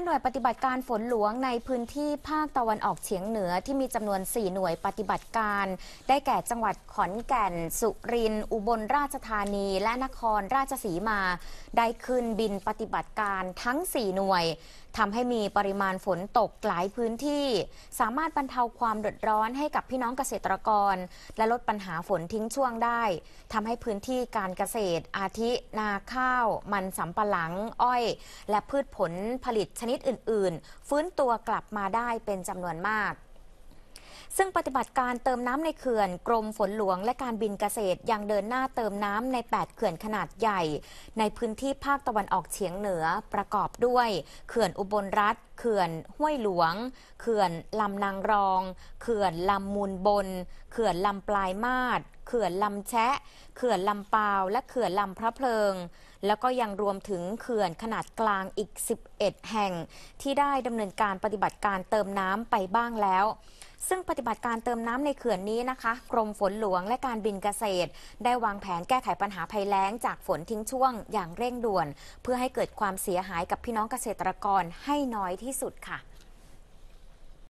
านหน่วยปฏิบัติการฝนหลวงในพื้นที่ภาคตะวันออกเฉียงเหนือที่มีจำนวน 4 หน่วยปฏิบัติการ ได้แก่จังหวัดขอนแก่นสุรินทร์อุบลราชธานี และนครราชสีมาได้ขึ้นบินปฏิบัติการทั้ง 4 หน่วยทำให้มีปริมาณฝนตกหลายพื้นที่ สามารถบรรเทาความเดือดร้อนให้กับพี่น้องเกษตรกร และลดปัญหาฝนทิ้งช่วงได้ทำให้พื้นที่การเกษตร อาทินาข้าว มันสำปะหลังอ้อย และพืชผลผลิตชนนิดอื่น ๆ ฟื้นตัวกลับมาได้เป็นจำนวนมากซึ่งปฏิบัติการเติมน้ำในเขื่อนกรมฝนหลวงและการบินเกษตร ยังเดินหน้าเติมน้ำใน 8 เขื่อนขนาดใหญ่ ในพื้นที่ภาคตะวันออกเฉียงเหนือประกอบด้วย เขื่อนอุบลรัฐเขื่อนห้วยหลวง เขื่อนลำนางรอง เขื่อนลำมูลบน เขื่อนลำปลายมาดเขื่อนลำแชะเขื่อนลำปาวและเขื่อนลำพระเพลิง แล้วก็ยังรวมถึงเขื่อนขนาดกลางอีก 11 แห่ง ที่ได้ดำเนินการปฏิบัติการเติมน้ำไปบ้างแล้วซึ่งปฏิบัติการเติมน้ำในเขื่อนนี้นะคะ กรมฝนหลวงและการบินเกษตร ได้วางแผนแก้ไขปัญหาภัยแล้งจากฝนทิ้งช่วงอย่างเร่งด่วน เพื่อให้เกิดความเสียหายกับพี่น้องเกษตรกรให้น้อยที่สุดค่ะ